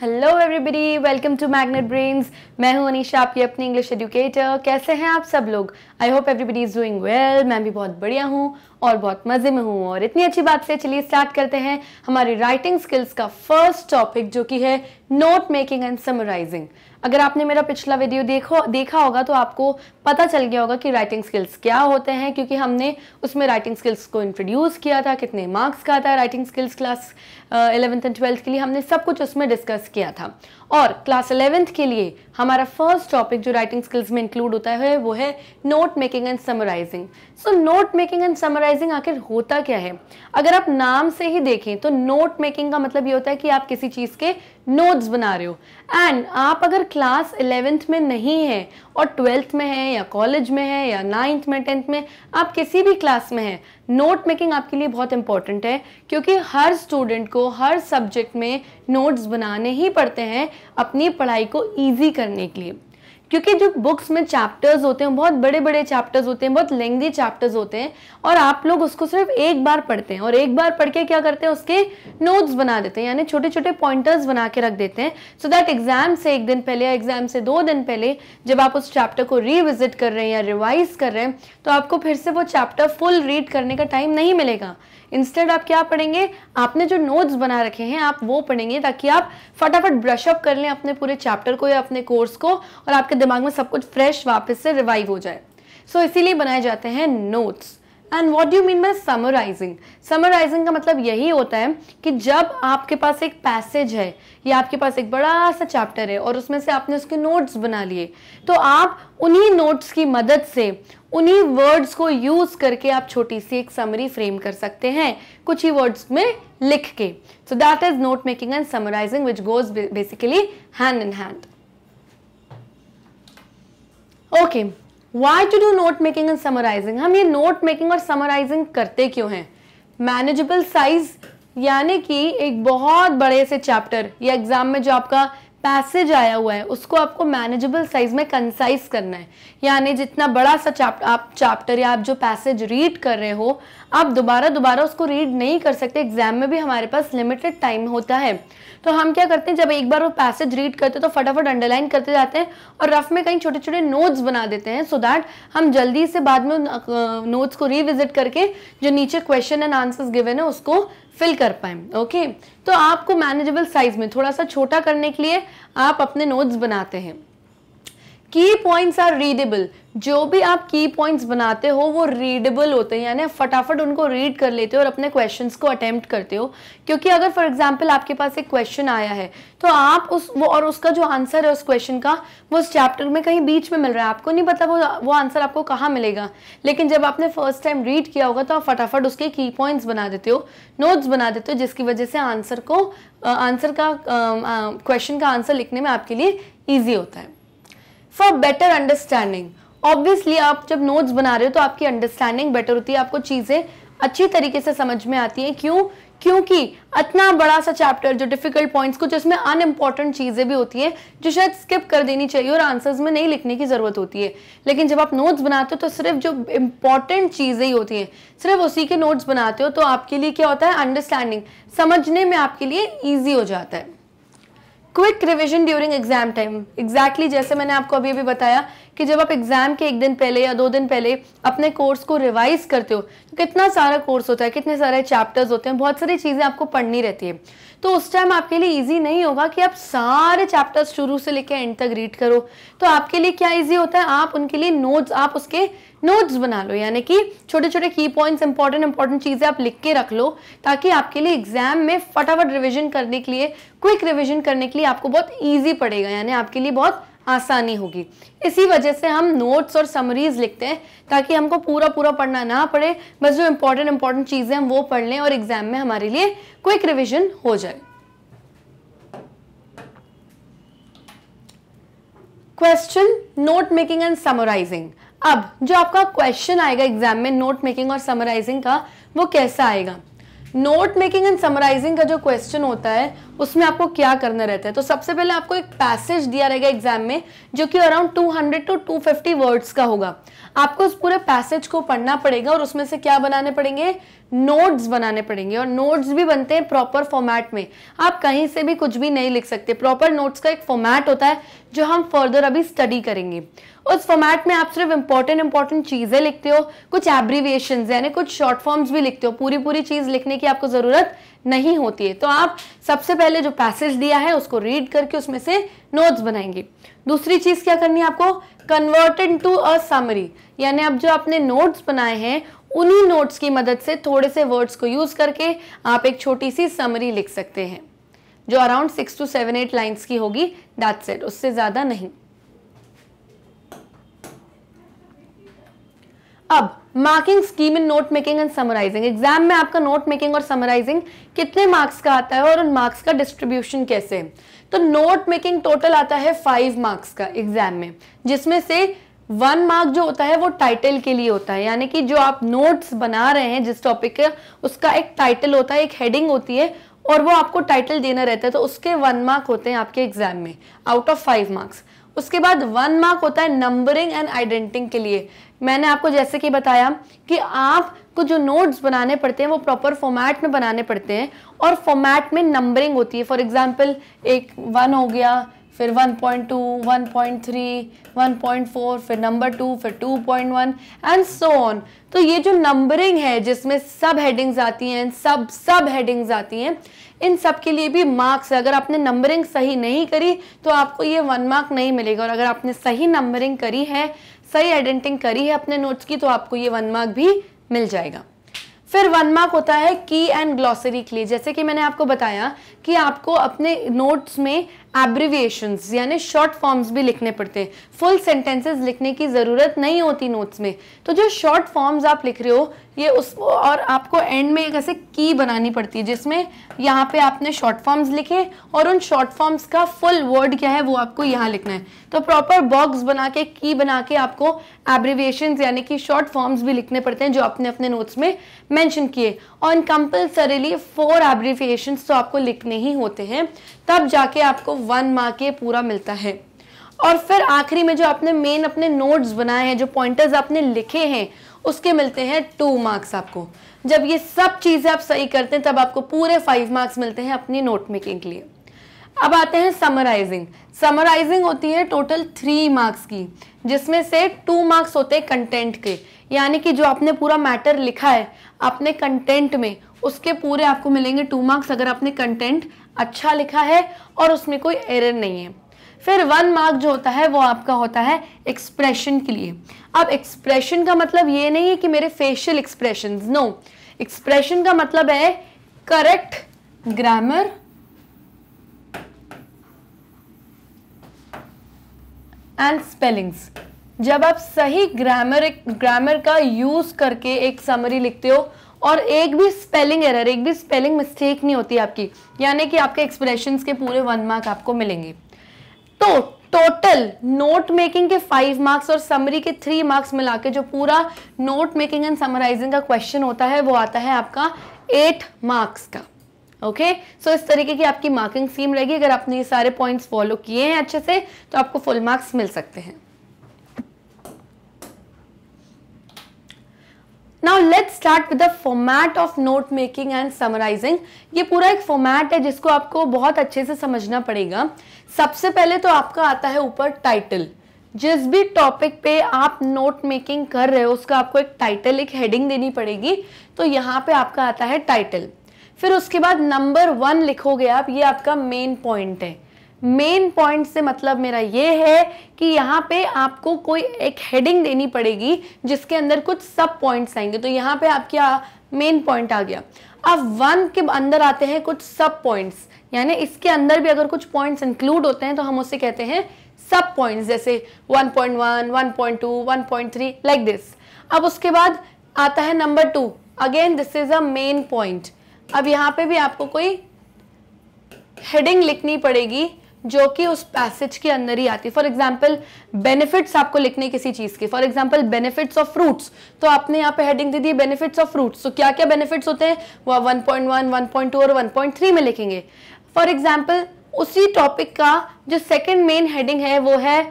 Hello everybody welcome to Magnet Brains मैं हूं अनीशा आपकी अपनी इंग्लिश एजुकेटर कैसे हैं आप सब लोग I hope everybody is doing well मैं भी बहुत बढ़िया हूं और बहुत मज़े में हूं और इतनी अच्छी बात से चलिए स्टार्ट करते हैं हमारी राइटिंग स्किल्स का फर्स्ट टॉपिक जो कि है नोट मेकिंग एंड समराइजिंग अगर आपने मेरा पिछला वीडियो देखो देखा होगा तो आपको पता चल गया होगा कि राइटिंग स्किल्स क्या होते हैं क्योंकि हमने उसमें राइटिंग स्किल्स को इंट्रोड्यूस किया था कितने मार्क्स का था writing skills class eleventh and twelfth के लिए हमने सब कुछ उसमें डिस्कस किया था और क्लास इलेवेंथ के लिए हमारा फर्स्ट टॉपिक जो राइटिंग स्किल्स में इंक्लूड होता है वो है note making and summarising so note making and summarising आखिर होता क्या है अगर आप नाम से ही देखें तो नोट मेकिंग का मतलब ये होता है कि आप किसी चीज़ के नोट्स बना रहे हो एंड आप अगर क्लास इलेवेंथ में नहीं है और ट्वेल्थ में है या कॉलेज में है या नाइन्थ में टेंथ में आप किसी भी क्लास में हैं नोट मेकिंग आपके लिए बहुत इंपॉर्टेंट है क्योंकि हर स्टूडेंट को हर सब्जेक्ट में नोट्स बनाने ही पड़ते हैं अपनी पढ़ाई को ईजी करने के लिए क्योंकि जो बुक्स में चैप्टर्स होते हैं बहुत बड़े बड़े चैप्टर्स होते हैं बहुत लेंदी चैप्टर्स होते हैं और आप लोग उसको सिर्फ एक बार पढ़ते हैं और एक बार पढ़ के क्या करते हैं उसके नोट्स बना देते हैं यानी छोटे छोटे पॉइंटर्स बना के रख देते हैं सो दैट एग्जाम से एक दिन पहले या एग्जाम से दो दिन पहले जब आप उस चैप्टर को रिविजिट कर रहे हैं या रिवाइज कर रहे हैं तो आपको फिर से वो चैप्टर फुल रीड करने का टाइम नहीं मिलेगा इंस्टेड आप क्या पढ़ेंगे आपने जो नोट्स बना रखे हैं आप वो पढ़ेंगे ताकि आप फटाफट ब्रश अप कर लें अपने पूरे चैप्टर को या अपने कोर्स को और आपके दिमाग में सब कुछ फ्रेश वापस से रिवाइव हो जाए सो so, इसीलिए बनाए जाते हैं notes and what you mean by summarising summarising का मतलब यही होता है कि जब आपके पास एक पैसेज है या आपके पास एक बड़ा सा चैप्टर है और उसमें से आपने उसके नोट्स बना लिए तो आप उन्हीं नोट्स की मदद से उन्हीं वर्ड्स को यूज करके आप छोटी सी एक समरी फ्रेम कर सकते हैं कुछ ही वर्ड्स में लिख के so that is note making and summarising which goes basically hand in hand okay why to do note making and summarising हम ये नोट मेकिंग और समराइजिंग करते क्यों हैं मैनेजेबल साइज यानी कि एक बहुत बड़े से चैप्टर या एग्जाम में जो आपका पैसेज आया हुआ है उसको आपको मैनेजेबल साइज में कंसाइज करना है यानी जितना बड़ा सा चाप्ट, आप चैप्टर या आप जो पैसेज रीड कर रहे हो आप दोबारा दोबारा उसको रीड नहीं कर सकते एग्जाम में भी हमारे पास लिमिटेड टाइम होता है तो हम क्या करते हैं जब एक बार वो पैसेज रीड करते हैं तो फटाफट अंडरलाइन करते जाते हैं और रफ में कहीं छोटे छोटे नोट्स बना देते हैं सो so दैट हम जल्दी से बाद में नोट्स को रिविजिट करके जो नीचे क्वेश्चन एंड आंसर्स गिवन है उसको फिल कर पाए ओके okay? तो आपको मैनेजेबल साइज में थोड़ा सा छोटा करने के लिए आप अपने नोट्स बनाते हैं की पॉइंट्स आर रीडेबल जो भी आप की पॉइंट्स बनाते हो वो रीडेबल होते हैं यानी फटाफट उनको रीड कर लेते हो और अपने क्वेश्चंस को अटेम्प्ट करते हो क्योंकि अगर फॉर एग्जांपल आपके पास एक क्वेश्चन आया है तो आप उस वो और उसका जो आंसर है उस क्वेश्चन का वो उस चैप्टर में कहीं बीच में मिल रहा है आपको नहीं पता वो वो आंसर आपको कहाँ मिलेगा लेकिन जब आपने फर्स्ट टाइम रीड किया होगा तो आप फटाफट उसके की पॉइंट्स बना देते हो नोट्स बना देते हो जिसकी वजह से आंसर को आंसर का क्वेश्चन का आंसर लिखने में आपके लिए ईजी होता है फॉर बेटर अंडरस्टैंडिंग ऑब्वियसली आप जब नोट्स बना रहे हो तो आपकी अंडरस्टैंडिंग बेटर होती है आपको चीज़ें अच्छी तरीके से समझ में आती हैं क्यों क्योंकि इतना बड़ा सा चैप्टर जो डिफिकल्ट पॉइंट्स कुछ उसमें अनइम्पॉर्टेंट चीज़ें भी होती है जो शायद स्किप कर देनी चाहिए और आंसर्स में नहीं लिखने की ज़रूरत होती है लेकिन जब आप नोट्स बनाते हो तो सिर्फ जो इम्पॉर्टेंट चीज़ें ही होती हैं सिर्फ उसी के नोट्स बनाते हो तो आपके लिए क्या होता है अंडरस्टैंडिंग समझने में आपके लिए ईजी हो जाता है quick revision during exam time exactly जैसे मैंने आपको अभी अभी बताया कि जब आप एग्जाम के एक दिन पहले या दो दिन पहले अपने कोर्स को रिवाइज करते हो तो कितना सारा कोर्स होता है कितने सारे चैप्टर्स होते हैं बहुत सारी चीज़ें आपको पढ़नी रहती है तो उस टाइम आपके लिए ईजी नहीं होगा कि आप सारे चैप्टर्स शुरू से लेकर एंड तक रीड करो तो आपके लिए क्या ईजी होता है आप उनके लिए नोट्स आप उसके नोट्स बना लो यानी कि छोटे छोटे की पॉइंट्स इंपॉर्टेंट इंपॉर्टेंट चीज़ें आप लिख के रख लो ताकि आपके लिए एग्जाम में फटाफट रिविजन करने के लिए क्विक रिविजन करने के लिए आपको बहुत ईजी पड़ेगा यानी आपके लिए बहुत आसानी होगी इसी वजह से हम नोट्स और समरीज लिखते हैं ताकि हमको पूरा पूरा पढ़ना ना पड़े बस जो इंपॉर्टेंट इंपॉर्टेंट चीज़ें हम वो पढ़ लें और एग्जाम में हमारे लिए क्विक रिविजन हो जाए question note making and summarising अब जो आपका क्वेश्चन आएगा एग्जाम में नोट मेकिंग और समराइजिंग का वो कैसा आएगा नोट मेकिंग एंड समराइजिंग का जो क्वेश्चन होता है उसमें आपको क्या करना रहता है तो सबसे पहले आपको एक पैसेज दिया रहेगा एग्जाम में जो कि अराउंड 200 टू टू वर्ड्स का होगा आपको उस पूरे पैसेज को पढ़ना पड़ेगा और उसमें से क्या बनाने पड़ेंगे नोट्स बनाने पड़ेंगे और नोट्स भी बनते हैं प्रॉपर फॉर्मेट में आप कहीं से भी कुछ भी नहीं लिख सकते प्रॉपर नोट्स का एक फॉर्मेट होता है जो हम फर्दर अभी स्टडी करेंगे उस फॉर्मेट में आप सिर्फ इंपॉर्टेंट इंपॉर्टेंट चीज़ें लिखते हो कुछ एब्रीविएशन यानी कुछ शॉर्ट फॉर्म्स भी लिखते हो पूरी पूरी चीज़ लिखने की आपको ज़रूरत नहीं होती है तो आप सबसे पहले जो पैसेज दिया है उसको रीड करके उसमें से नोट्स बनाएंगे दूसरी चीज़ क्या करनी है आपको कन्वर्टेड टू अ समरी यानी अब जो आपने नोट्स बनाए हैं उन्हीं नोट्स की मदद से थोड़े से वर्ड्स को यूज़ करके आप एक छोटी सी समरी लिख सकते हैं जो around six to seven eight lines की होगी दैट सेट उससे ज़्यादा नहीं अब marking scheme in note making and summarising exam में आपका नोट मेकिंग और समराइजिंग कितने मार्क्स का आता है और उन मार्क्स का डिस्ट्रीब्यूशन कैसे है तो नोट मेकिंग टोटल आता है फाइव मार्क्स का एग्जाम में जिसमें से वन मार्क जो होता है वो टाइटल के लिए होता है यानी कि जो आप नोट्स बना रहे हैं जिस टॉपिक के उसका एक टाइटल होता है एक हेडिंग होती है और वो आपको टाइटल देना रहता है तो उसके वन मार्क होते हैं आपके एग्जाम में आउट ऑफ फाइव मार्क्स उसके बाद वन मार्क होता है नंबरिंग एंड आइडेंटिंग के लिए मैंने आपको जैसे कि बताया कि आपको जो नोट्स बनाने पड़ते हैं वो प्रॉपर फॉर्मेट में बनाने पड़ते हैं और फॉर्मेट में नंबरिंग होती है फॉर एग्जाम्पल एक वन हो गया फिर 1.2, 1.3, 1.4, फिर नंबर टू फिर 2.1 एंड सो ऑन तो ये जो नंबरिंग है जिसमें सब हेडिंग्स आती हैं सब सब हेडिंग्स आती हैं इन सब के लिए भी मार्क्स अगर आपने नंबरिंग सही नहीं करी तो आपको ये वन मार्क नहीं मिलेगा और अगर आपने सही नंबरिंग करी है सही एडेंटिंग करी है अपने नोट्स की तो आपको ये वन मार्क भी मिल जाएगा फिर वन मार्क होता है की एंड ग्लॉसरी के लिए जैसे कि मैंने आपको बताया कि आपको अपने नोट्स में एब्रिविएशंस यानी शॉर्ट फॉर्म्स भी लिखने पड़ते हैं फुल सेंटेंसेस लिखने की ज़रूरत नहीं होती नोट्स में तो जो शॉर्ट फॉर्म्स आप लिख रहे हो ये उस और आपको एंड में एक ऐसे की बनानी पड़ती है जिसमें यहाँ पे आपने शॉर्ट फॉर्म्स लिखे और उन शॉर्ट फॉर्म्स का फुल वर्ड क्या है वो आपको यहाँ लिखना है तो प्रॉपर बॉक्स बना के की बना के आपको एब्रिविएशन यानी कि शॉर्ट फॉर्म्स भी लिखने पड़ते हैं जो आपने अपने नोट्स में मैंशन किए और कंपल्सरीली फोर एब्रिविएशन तो आपको लिखने ही होते हैं तब जाके आपको वन मार्क ये पूरा मिलता है और फिर आखिरी में जो आपने मेन अपने नोट्स बनाए हैं जो पॉइंटर्स आपने लिखे हैं उसके मिलते हैं टू मार्क्स आपको जब ये सब चीज़ें आप सही करते हैं तब आपको पूरे फाइव मार्क्स मिलते हैं अपनी नोट मेकिंग के लिए अब आते हैं समराइजिंग समराइजिंग होती है टोटल थ्री मार्क्स की जिसमें से टू मार्क्स होते हैं कंटेंट के यानी कि जो आपने पूरा मैटर लिखा है अपने कंटेंट में उसके पूरे आपको मिलेंगे टू मार्क्स अगर आपने कंटेंट अच्छा लिखा है और उसमें कोई एरर नहीं है फिर वन मार्क जो होता है वो आपका होता है एक्सप्रेशन के लिए अब एक्सप्रेशन का मतलब ये नहीं है कि मेरे फेशियल एक्सप्रेशन नो एक्सप्रेशन का मतलब है करेक्ट ग्रामर एंड स्पेलिंग्स जब आप सही ग्रामर ग्रामर का यूज़ करके एक समरी लिखते हो और एक भी स्पेलिंग एरर एक भी स्पेलिंग मिस्टेक नहीं होती आपकी यानी कि आपके एक्सप्रेशन के पूरे वन मार्क आपको मिलेंगे तो टोटल नोट मेकिंग के फाइव मार्क्स और समरी के थ्री मार्क्स मिला के जो पूरा नोट मेकिंग एंड समराइजिंग का क्वेश्चन होता है वो आता है आपका एट मार्क्स का ओके okay? सो so, इस तरीके की आपकी मार्किंग सीम रहेगी अगर आपने ये सारे पॉइंट्स फॉलो किए हैं अच्छे से तो आपको फुल मार्क्स मिल सकते हैं now let start with the format of note making and summarising ये पूरा एक फॉर्मैट है जिसको आपको बहुत अच्छे से समझना पड़ेगा सबसे पहले तो आपका आता है ऊपर टाइटल जिस भी टॉपिक पे आप नोट मेकिंग कर रहे हो उसका आपको एक टाइटल एक हेडिंग देनी पड़ेगी तो यहाँ पे आपका आता है टाइटल फिर उसके बाद नंबर वन लिखोगे आप ये आपका मेन पॉइंट है मेन पॉइंट से मतलब मेरा ये है कि यहाँ पे आपको कोई एक हेडिंग देनी पड़ेगी जिसके अंदर कुछ सब पॉइंट्स आएंगे तो यहाँ पे आपका मेन पॉइंट आ गया अब वन के अंदर आते हैं कुछ सब पॉइंट्स यानी इसके अंदर भी अगर कुछ पॉइंट्स इंक्लूड होते हैं तो हम उसे कहते हैं सब पॉइंट्स जैसे 1.1, 1.2, 1.3 लाइक दिस अब उसके बाद आता है number two again this is a main point अब यहाँ पे भी आपको कोई हेडिंग लिखनी पड़ेगी जो कि उस पैसेज के अंदर ही आती है फॉर एग्जाम्पल बेनिफिट्स आपको लिखने किसी चीज के for example benefits of fruits तो आपने यहाँ पे हेडिंग दे दी बेनिफिट्स ऑफ फ्रूट्स तो क्या क्या बेनिफिट्स होते हैं आप one point one one point two और वन पॉइंट थ्री में लिखेंगे फॉर एग्जाम्पल उसी टॉपिक का जो सेकेंड मेन हेडिंग है वो है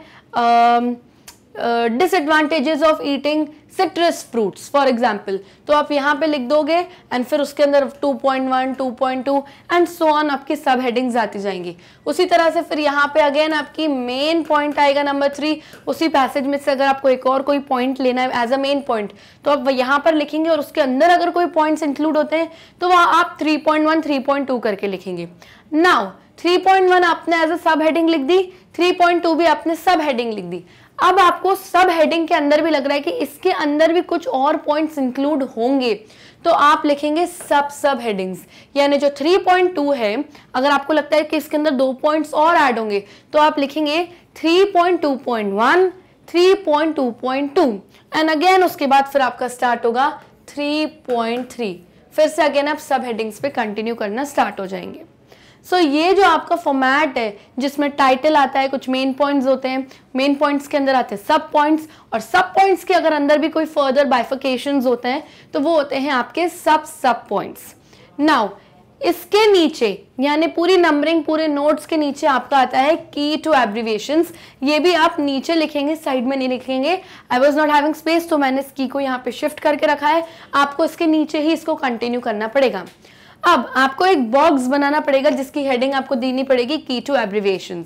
disadvantages of eating citrus fruits for example तो आप यहाँ पे लिख दोगे एंड फिर उसके अंदर 2.1, 2.2 एंड सो ऑन आपकी सब हेडिंग्स आती जाएंगी उसी तरह से फिर यहाँ पे अगेन आपकी मेन पॉइंट आएगा नंबर थ्री उसी पैसेज में से अगर आपको एक और कोई पॉइंट लेना है एज अ मेन पॉइंट तो आप यहाँ पर लिखेंगे और उसके अंदर अगर कोई पॉइंट्स इंक्लूड होते हैं तो वहाँ आप 3.1, 3.2 करके लिखेंगे नाउ 3.1 आपने एज ए सब हेडिंग लिख दी 3.2 भी आपने सब हेडिंग लिख दी अब आपको सब हेडिंग के अंदर भी लग रहा है कि इसके अंदर भी कुछ और पॉइंट्स इंक्लूड होंगे तो आप लिखेंगे सब सब हेडिंग्स यानी जो 3.2 है अगर आपको लगता है कि इसके अंदर दो पॉइंट्स और ऐड होंगे तो आप लिखेंगे 3.2.1 3.2.2 एंड अगेन उसके बाद फिर आपका स्टार्ट होगा 3.3 फिर से अगेन आप सब हेडिंग्स पे कंटिन्यू करना स्टार्ट हो जाएंगे सो so, ये जो आपका फॉर्मेट है जिसमें टाइटल आता है कुछ मेन पॉइंट्स होते हैं मेन पॉइंट्स के अंदर आते हैं सब पॉइंट्स और सब पॉइंट्स के अगर अंदर भी कोई फर्दर बाइफिकेशन होते हैं तो वो होते हैं आपके सब सब पॉइंट्स नाउ इसके नीचे यानी पूरी नंबरिंग पूरे नोट्स के नीचे आपका आता है की टू एब्रीविएशन ये भी आप नीचे लिखेंगे साइड में नहीं लिखेंगे I was not having space तो मैंने इस की को यहाँ पे शिफ्ट करके रखा है आपको इसके नीचे ही इसको कंटिन्यू करना पड़ेगा अब आपको एक बॉक्स बनाना पड़ेगा जिसकी हेडिंग आपको देनी पड़ेगी key to abbreviation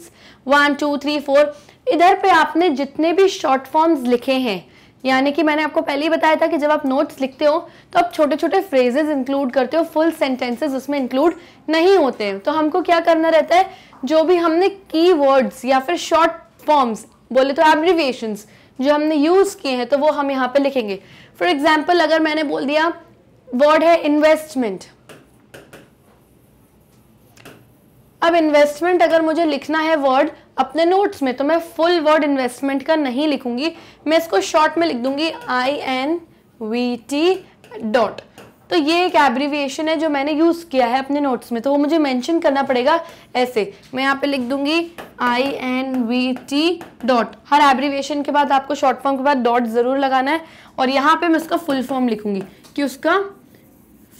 one two three four इधर पे आपने जितने भी शॉर्ट फॉर्म्स लिखे हैं यानी कि मैंने आपको पहले ही बताया था कि जब आप नोट्स लिखते हो तो आप छोटे छोटे फ्रेजेस इंक्लूड करते हो फुल सेंटेंसेस उसमें इंक्लूड नहीं होते हैं तो हमको क्या करना रहता है जो भी हमने की वर्ड्स या फिर शॉर्ट फॉर्म्स बोले तो एब्रीवियशन जो हमने यूज़ किए हैं तो वो हम यहाँ पे लिखेंगे फॉर एग्जाम्पल अगर मैंने बोल दिया वर्ड है इन्वेस्टमेंट अब इन्वेस्टमेंट अगर मुझे लिखना है वर्ड अपने नोट्स में तो मैं फुल वर्ड इन्वेस्टमेंट का नहीं लिखूंगी मैं इसको शॉर्ट में लिख दूंगी I N V T dot तो ये एक एब्रीविएशन है जो मैंने यूज़ किया है अपने नोट्स में तो वो मुझे मेंशन करना पड़ेगा ऐसे मैं यहाँ पे लिख दूंगी I N V T dot हर एब्रीविएशन के बाद आपको शॉर्ट फॉर्म के बाद डॉट ज़रूर लगाना है और यहाँ पे मैं उसका फुल फॉर्म लिखूंगी कि उसका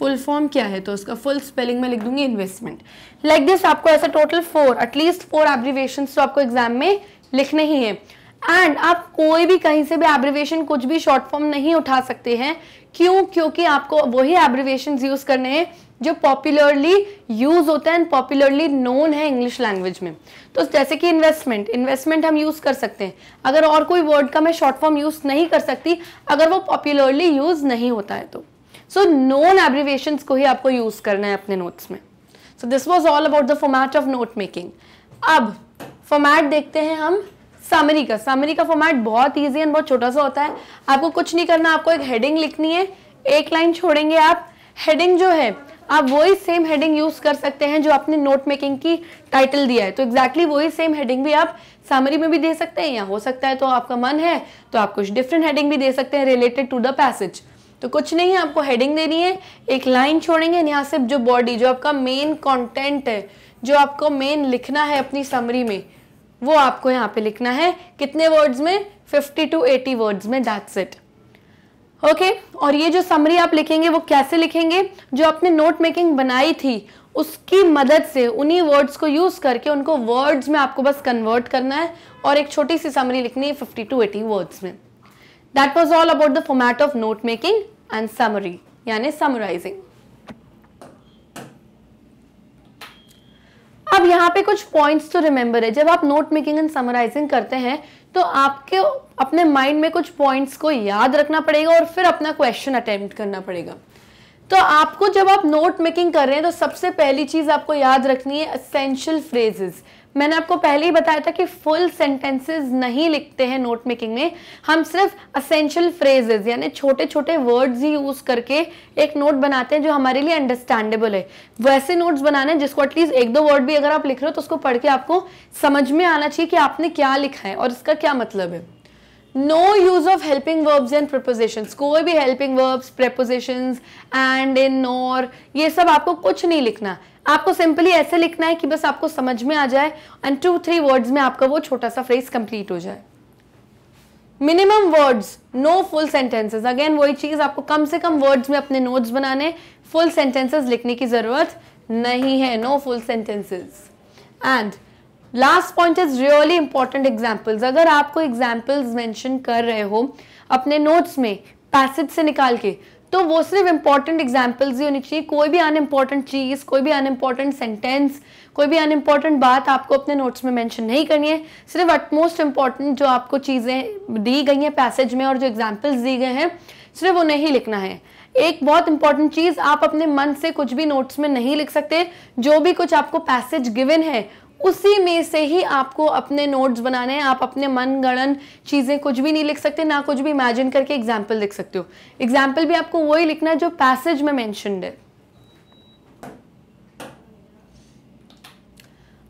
फुल फॉर्म क्या है तो उसका फुल स्पेलिंग में लिख दूंगी इन्वेस्टमेंट लाइक दिस आपको ऐसा total four at least four abbreviation तो आपको एग्जाम में लिखने ही है एंड आप कोई भी कहीं से भी एब्रीवेशन कुछ भी शॉर्ट फॉर्म नहीं उठा सकते हैं क्यों क्योंकि आपको वही एब्रीवेशन यूज़ करने हैं जो पॉपुलरली यूज़ होता है एंड पॉपुलरली नोन है इंग्लिश लैंग्वेज में तो जैसे कि इन्वेस्टमेंट इन्वेस्टमेंट हम यूज़ कर सकते हैं अगर और कोई वर्ड का मैं शॉर्ट फॉर्म यूज़ नहीं कर सकती अगर वो पॉपुलरली यूज़ नहीं होता है तो सो नोन एब्रीवेशन को ही आपको यूज करना है अपने नोट्स में so this was all about the format of note making अब फॉर्मैट देखते हैं हम समरी का समरी का फॉर्मैट बहुत ईजी एंड बहुत छोटा सा होता है आपको कुछ नहीं करना आपको एक हेडिंग लिखनी है एक लाइन छोड़ेंगे आप हेडिंग जो है आप वही सेम हेडिंग यूज कर सकते हैं जो आपने नोट मेकिंग की टाइटल दिया है तो एग्जैक्टली exactly वही सेम हेडिंग भी आप समरी में भी दे सकते हैं या हो सकता है तो आपका मन है तो आप कुछ डिफरेंट हेडिंग भी दे सकते हैं रिलेटेड टू द पैसेज तो कुछ नहीं है आपको हेडिंग देनी है एक लाइन छोड़ेंगे यहाँ से जो बॉडी जो आपका मेन कंटेंट है जो आपको मेन लिखना है अपनी समरी में वो आपको यहाँ पे लिखना है कितने वर्ड्स में 50 टू 80 वर्ड्स में दैट्स इट ओके और ये जो समरी आप लिखेंगे वो कैसे लिखेंगे जो आपने नोट मेकिंग बनाई थी उसकी मदद से उन्हीं वर्ड्स को यूज़ करके उनको वर्ड्स में आपको बस कन्वर्ट करना है और एक छोटी सी समरी लिखनी है फिफ्टी टू एटी वर्ड्स में that was all about the format of note making and summary यानी समराइजिंग अब यहाँ पे कुछ पॉइंट्स तो रिमेंबर है जब आप नोट मेकिंग एंड समराइजिंग करते हैं तो आपके अपने माइंड में कुछ पॉइंट्स को याद रखना पड़ेगा और फिर अपना क्वेश्चन अटेम्प्ट करना पड़ेगा तो आपको जब आप नोट मेकिंग कर रहे हैं तो सबसे पहली चीज आपको याद रखनी है असेंशियल फ्रेजेस मैंने आपको पहले ही बताया था कि फुल सेंटेंसेस नहीं लिखते हैं नोट मेकिंग में हम सिर्फ असेंशियल फ्रेजेस यानी छोटे छोटे वर्ड्स ही यूज करके एक नोट बनाते हैं जो हमारे लिए अंडरस्टैंडेबल है वैसे नोट्स बनाने जिसको एटलीस्ट एक दो वर्ड भी अगर आप लिख रहे हो तो उसको पढ़ के आपको समझ में आना चाहिए कि आपने क्या लिखा है और इसका क्या मतलब है no use of helping verbs and preposition कोई भी helping verbs preposition and in nor ये सब आपको कुछ नहीं लिखना आपको सिंपली ऐसे लिखना है कि बस आपको समझ में आ जाए एंड टू थ्री वर्ड्स में आपका वो छोटा सा फ्रेज कंप्लीट हो जाए minimum words no full sentences again वही चीज आपको कम से कम वर्ड्स में अपने नोट्स बनाने फुल सेंटेंसेस लिखने की जरूरत नहीं है no full sentences and last point is really important examples अगर आपको एग्जाम्पल्स मेंशन कर रहे हो अपने नोट्स में पैसेज से निकाल के तो वो सिर्फ इंपॉर्टेंट एग्जाम्पल्स ही होनी चाहिए कोई भी अनइम्पॉर्टेंट चीज़ कोई भी अनइम्पॉर्टेंट सेंटेंस कोई भी अनइम्पॉर्टेंट बात आपको अपने नोट्स में मेंशन नहीं करनी है सिर्फ अटमोस्ट इम्पॉर्टेंट जो आपको चीज़ें दी गई हैं पैसेज में और जो एग्जाम्पल्स दिए गए हैं सिर्फ वो नहीं लिखना है एक बहुत इंपॉर्टेंट चीज़ आप अपने मन से कुछ भी नोट्स में नहीं लिख सकते जो भी कुछ आपको पैसेज गिवन है उसी में से ही आपको अपने नोट्स बनाने हैं आप अपने मन गणन चीज़ें कुछ भी नहीं लिख सकते ना कुछ भी इमेजिन करके एग्जाम्पल लिख सकते हो एग्जाम्पल भी आपको वही लिखना है जो पैसेज में मैंशनड है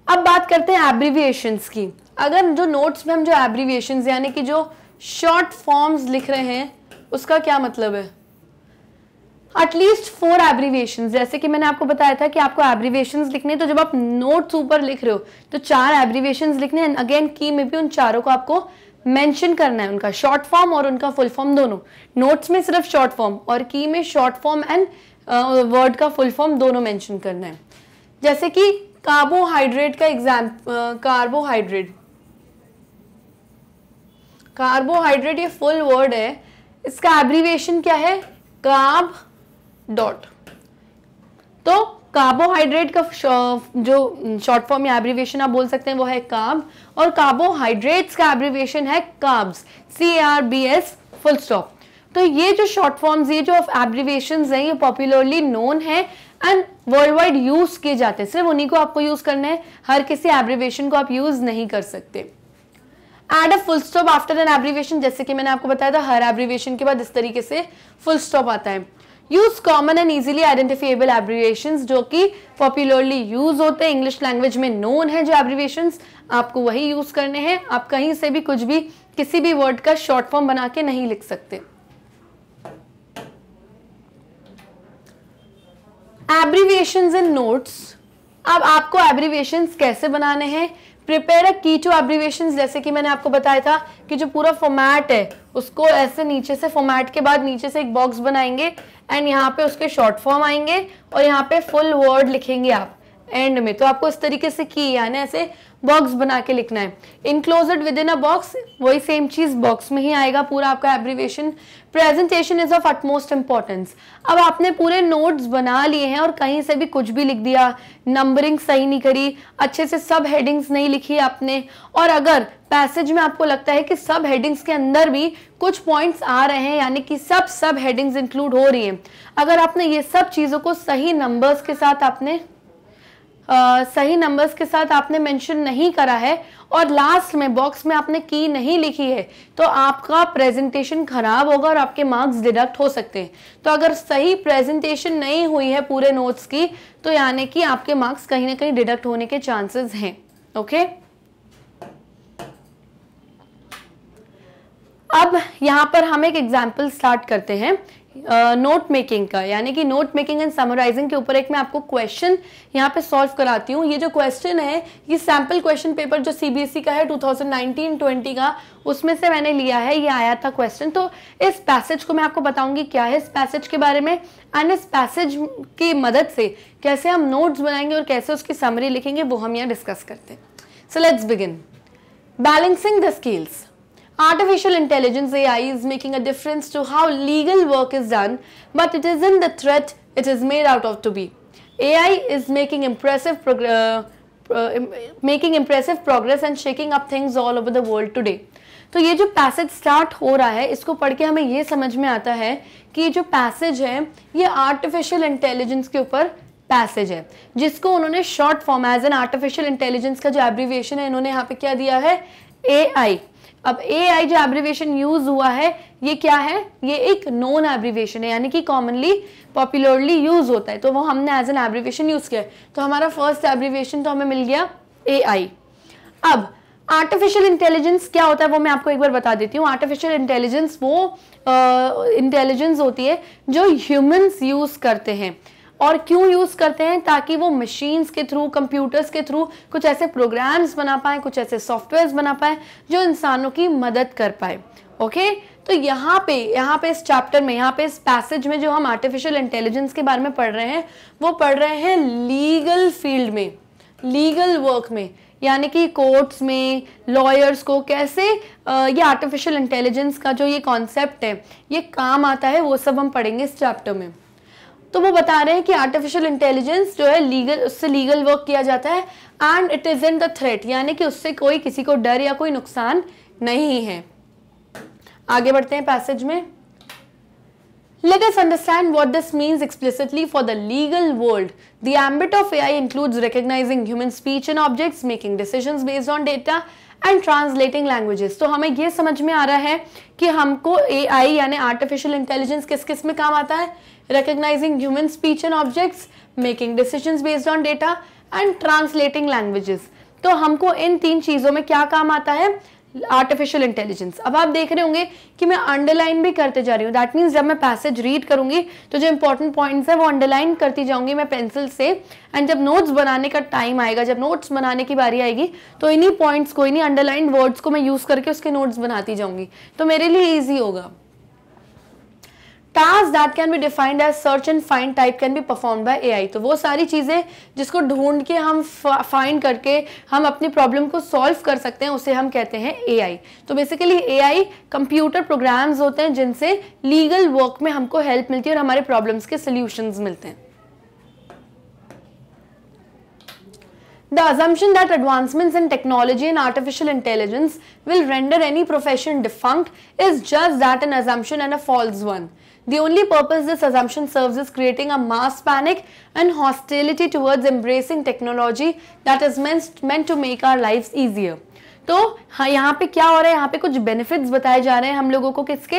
अब बात करते हैं एब्रीविएशंस की अगर जो नोट्स में हम जो एब्रीविएशंस यानी कि जो शॉर्ट फॉर्म्स लिख रहे हैं उसका क्या मतलब है एटलीस्ट फोर एब्रीवेशन जैसे कि मैंने आपको बताया था कि आपको एब्रीवेशन लिखने तो जब आप नोट्स ऊपर लिख रहे हो तो चार एब्रीवेशन लिखने एंड अगेन की में भी उन चारों को आपको मेंशन करना है उनका शॉर्ट फॉर्म और उनका फुल फॉर्म दोनों नोट्स में सिर्फ शॉर्ट फॉर्म और की में शॉर्ट फॉर्म एंड वर्ड का फुल फॉर्म दोनों मेंशन करना है जैसे कि कार्बोहाइड्रेट का एग्जाम कार्बोहाइड्रेट कार्बोहाइड्रेट ये फुल वर्ड है इसका एब्रीवेशन क्या है कार्ब डॉट तो कार्बोहाइड्रेट का जो शॉर्ट फॉर्म या एब्रीवेशन आप बोल सकते हैं वो है काब और कार्बोहाइड्रेट्स का एब्रीवेशन है carbs C R B S full stop तो ये जो शॉर्ट फॉर्म्स ये जो एब्रीवेशन हैं ये पॉपुलरली नोन है एंड वर्ल्ड वाइड यूज किए जाते हैं सिर्फ उन्हीं को आपको यूज करना है हर किसी एब्रीवेशन को आप यूज नहीं कर सकते add a full stop after an abbreviation जैसे कि मैंने आपको बताया था हर एब्रीवेशन के बाद इस तरीके से फुल स्टॉप आता है use common and easily identifiable abbreviation जो कि पॉपुलरली यूज होते हैं इंग्लिश लैंग्वेज में नोन है जो एब्रीवेशन आपको वही यूज करने हैं आप कहीं से भी कुछ भी किसी भी वर्ड का शॉर्ट फॉर्म बना के नहीं लिख सकते एब्रीवेशन इन नोट्स अब आपको एब्रीवेशन कैसे बनाने हैं प्रिपेयर अ की टू एब्रीवेशन जैसे कि मैंने आपको बताया था कि जो पूरा फॉर्मैट है उसको ऐसे नीचे से फॉर्मैट के बाद नीचे से एक बॉक्स बनाएंगे एंड यहाँ पे उसके शॉर्ट फॉर्म आएंगे और यहाँ पे फुल वर्ड लिखेंगे आप एंड में तो आपको इस तरीके से की यानी ऐसे बॉक्स बना के लिखना है enclosed within a box वही सेम चीज बॉक्स में ही आएगा पूरा आपका abbreviation presentation is of utmost importance अब आपने पूरे नोट्स बना लिए हैं और कहीं से भी कुछ भी लिख दिया नंबरिंग सही नहीं करी अच्छे से सब हेडिंग्स नहीं लिखी आपने और अगर पैसेज में आपको लगता है कि सब हेडिंग्स के अंदर भी कुछ पॉइंट्स आ रहे हैं यानी कि सब सब हेडिंग्स इंक्लूड हो रही हैं अगर आपने ये सब चीज़ों को सही नंबर्स के साथ आपने आ, सही नंबर्स के साथ आपने मेंशन नहीं करा है और लास्ट में बॉक्स में आपने की नहीं लिखी है तो आपका प्रेजेंटेशन खराब होगा और आपके मार्क्स डिडक्ट हो सकते हैं तो अगर सही प्रेजेंटेशन नहीं हुई है पूरे नोट्स की तो यानी कि आपके मार्क्स कहीं ना कहीं डिडक्ट होने के चांसेस हैं ओके अब यहाँ पर हम एक एग्जाम्पल स्टार्ट करते हैं नोट मेकिंग का यानी कि नोट मेकिंग एंड समराइजिंग के ऊपर एक मैं आपको क्वेश्चन यहाँ पे सॉल्व कराती हूँ ये जो क्वेश्चन है ये सैम्पल क्वेश्चन पेपर जो सीबीएसई e का है 2019-20 का उसमें से मैंने लिया है ये आया था क्वेश्चन तो इस पैसेज को मैं आपको बताऊंगी क्या है इस पैसेज के बारे में एंड इस पैसेज की मदद से कैसे हम नोट्स बनाएंगे और कैसे उसकी समरी लिखेंगे वो हम यहाँ डिस्कस करते हैं so let's begin balancing the skills Artificial intelligence AI is making a difference to how legal work is done, but it isn't the threat it is made out of to be. AI is making impressive progress. making impressive progress and shaking up things all over the world today तो ये जो passage start हो रहा है इसको पढ़ के हमें ये समझ में आता है कि ये जो पैसेज है ये आर्टिफिशियल इंटेलिजेंस के ऊपर पैसेज है जिसको उन्होंने short form as an artificial intelligence का जो एब्रीविएशन है इन्होंने यहाँ पे क्या दिया है ए आई अब ए आई जो एब्रीवेशन यूज हुआ है ये क्या है ये एक नॉन एब्रीवेशन है यानी कि कॉमनली पॉपुलरली यूज होता है तो वो हमने एज एन एब्रीवेशन यूज किया तो हमारा फर्स्ट एब्रीवेशन तो हमें मिल गया ए आई अब आर्टिफिशियल इंटेलिजेंस क्या होता है वो मैं आपको एक बार बता देती हूँ आर्टिफिशियल इंटेलिजेंस वो इंटेलिजेंस uh, होती है जो ह्यूमंस यूज करते हैं और क्यों यूज़ करते हैं ताकि वो मशीन्स के थ्रू कंप्यूटर्स के थ्रू कुछ ऐसे प्रोग्राम्स बना पाए कुछ ऐसे सॉफ्टवेयर्स बना पाए जो इंसानों की मदद कर पाए ओके तो यहाँ पे यहाँ पे इस चैप्टर में यहाँ पे इस पैसेज में जो हम आर्टिफिशियल इंटेलिजेंस के बारे में पढ़ रहे हैं वो पढ़ रहे हैं लीगल फील्ड में लीगल वर्क में यानी कि कोर्ट्स में लॉयर्स को कैसे ये आर्टिफिशियल इंटेलिजेंस का जो ये कॉन्सेप्ट है ये काम आता है वो सब हम पढ़ेंगे इस चैप्टर में तो वो बता रहे हैं कि आर्टिफिशियल इंटेलिजेंस जो है लीगल उससे लीगल वर्क किया जाता है and it is in the threat यानी कि उससे कोई किसी को डर या कोई नुकसान नहीं है आगे बढ़ते हैं पैसेज में let's understand what this means explicitly for the legal world the ambit of A I includes recognising human speech and objects making decision based on data and translating languages तो हमें यह समझ में आ रहा है कि हमको ए आई यानी आर्टिफिशियल इंटेलिजेंस किस किस में काम आता है recognizing human speech and objects, making decisions based on data and translating languages. तो हमको इन तीन चीज़ों में क्या काम आता है आर्टिफिशियल इंटेलिजेंस अब आप देख रहे होंगे कि मैं अंडरलाइन भी करते जा रही हूँ दैट मीन्स जब मैं पैसेज रीड करूंगी तो जो इंपॉर्टेंट पॉइंट्स हैं वो अंडरलाइन करती जाऊँगी मैं पेंसिल से एंड जब नोट्स बनाने का टाइम आएगा जब नोट्स बनाने की बारी आएगी तो इन्हीं पॉइंट्स को इन्हीं अंडरलाइन वर्ड्स को मैं यूज़ करके उसके नोट्स बनाती जाऊँगी तो मेरे लिए ईजी होगा task that can be defined as search and find type can be perform by AI तो वो सारी चीज़ें जिसको ढूंढ के हम फाइंड करके हम अपनी प्रॉब्लम को सॉल्व कर सकते हैं उसे हम कहते हैं एआई तो बेसिकली एआई कंप्यूटर प्रोग्राम्स होते हैं जिनसे लीगल वर्क में हमको हेल्प मिलती है और हमारे प्रॉब्लम्स के सोल्यूशंस मिलते हैं the assumption that advancements in technology and artificial intelligence will render any profession defunct is just that an assumption and a false one The only purpose this assumption serves is creating a mass panic and hostility towards embracing technology that is meant meant to make our lives easier. तो हाँ यहाँ पे क्या हो रहा है यहाँ पे कुछ बेनिफिट्स बताए जा रहे हैं हम लोगों को किसके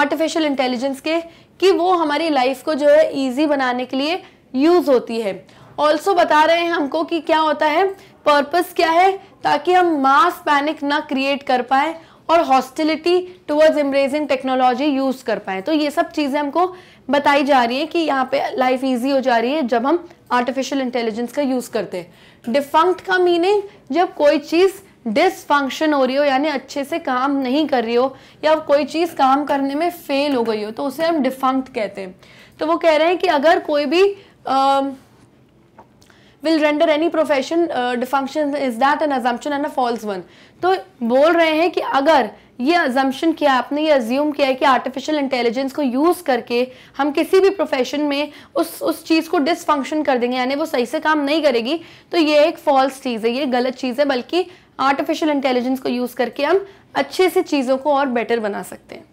आर्टिफिशियल इंटेलिजेंस के कि वो हमारी लाइफ को जो है ईजी बनाने के लिए यूज़ होती है ऑल्सो बता रहे हैं हमको कि क्या होता है पर्पस क्या है ताकि हम मास पैनिक ना क्रिएट कर पाए और hostility towards embracing technology use कर पाएँ तो ये सब चीज़ें हमको बताई जा रही है कि यहाँ पे लाइफ इजी हो जा रही है जब हम आर्टिफिशियल इंटेलिजेंस का यूज़ करते हैं डिफंक्ट का मीनिंग जब कोई चीज़ डिसफंक्शन हो रही हो यानी अच्छे से काम नहीं कर रही हो या कोई चीज़ काम करने में फेल हो गई हो तो उसे हम डिफंक्ट कहते हैं तो वो कह रहे हैं कि अगर कोई भी ah, will render any profession defunct is that an assumption and a false one तो बोल रहे हैं कि अगर ये अजम्पन किया आपने ये अज्यूम किया है कि आर्टिफिशियल इंटेलिजेंस को यूज़ करके हम किसी भी प्रोफेशन में उस उस चीज़ को डिसफंक्शन कर देंगे यानी वो सही से काम नहीं करेगी तो ये एक फॉल्स चीज़ है ये गलत चीज़ है बल्कि आर्टिफिशियल इंटेलिजेंस को यूज़ करके हम अच्छे से चीज़ों को और बेटर बना सकते हैं